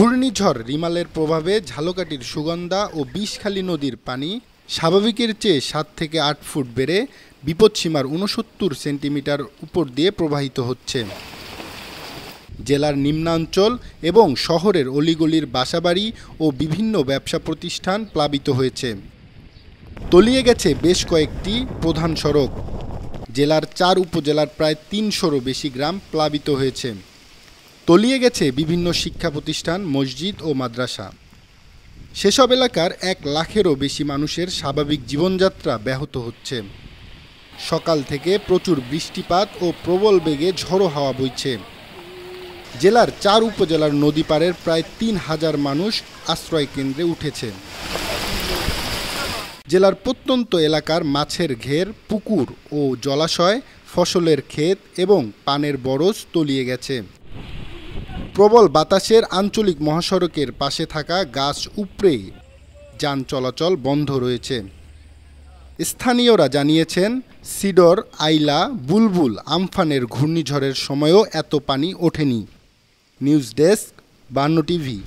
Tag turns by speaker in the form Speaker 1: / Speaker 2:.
Speaker 1: ঘূর্ণিঝড় রিমালের প্রভাবে ঝালকাটির সুগন্ধা ও বিষখালী নদীর পানি স্বাভাবিকের চেয়ে সাত থেকে আট ফুট বেড়ে বিপদসীমার উনসত্তর সেন্টিমিটার উপর দিয়ে প্রবাহিত হচ্ছে জেলার নিম্নাঞ্চল এবং শহরের অলিগলির বাসাবাড়ি ও বিভিন্ন ব্যবসা প্রতিষ্ঠান প্লাবিত হয়েছে তলিয়ে গেছে বেশ কয়েকটি প্রধান সড়ক জেলার চার উপজেলার প্রায় তিনশোরও বেশি গ্রাম প্লাবিত হয়েছে তলিয়ে গেছে বিভিন্ন শিক্ষা প্রতিষ্ঠান মসজিদ ও মাদ্রাসা সেসব এলাকার এক লাখেরও বেশি মানুষের স্বাভাবিক জীবনযাত্রা ব্যাহত হচ্ছে সকাল থেকে প্রচুর বৃষ্টিপাত ও প্রবল বেগে ঝড়ো হাওয়া বইছে জেলার চার উপজেলার নদী প্রায় তিন হাজার মানুষ আশ্রয় কেন্দ্রে উঠেছে জেলার প্রত্যন্ত এলাকার মাছের ঘের পুকুর ও জলাশয় ফসলের ক্ষেত এবং পানের বরজ তলিয়ে গেছে প্রবল বাতাসের আঞ্চলিক মহাসড়কের পাশে থাকা গাছ উপড়ে যান চলাচল বন্ধ রয়েছে স্থানীয়রা জানিয়েছেন সিডর আইলা বুলবুল আমফানের ঘূর্ণিঝড়ের সময়ও এত পানি ওঠেনি নিউজ ডেস্ক বান্ন টিভি